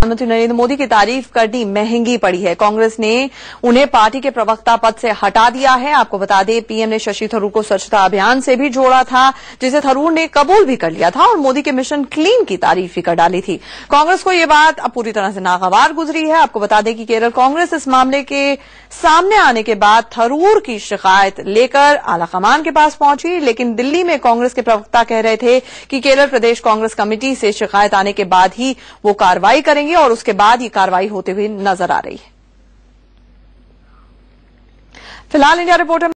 प्रधानमंत्री नरेंद्र मोदी की तारीफ करनी महंगी पड़ी है कांग्रेस ने उन्हें पार्टी के प्रवक्ता पद से हटा दिया है आपको बता दें पीएम ने शशि थरूर को स्वच्छता अभियान से भी जोड़ा था जिसे थरूर ने कबूल भी कर लिया था और मोदी के मिशन क्लीन की तारीफ भी कर डाली थी कांग्रेस को यह बात अब पूरी तरह से नागवार गुजरी है आपको बता दें कि केरल कांग्रेस इस मामले के सामने आने के बाद थरूर की शिकायत लेकर आलाकमान के पास पहुंची लेकिन दिल्ली में कांग्रेस के प्रवक्ता कह रहे थे कि केरल प्रदेश कांग्रेस कमेटी से शिकायत आने के बाद ही वो कार्रवाई करेंगे करेंगे और उसके बाद ये कार्रवाई होते हुए नजर आ रही है फिलहाल इंडिया रिपोर्टर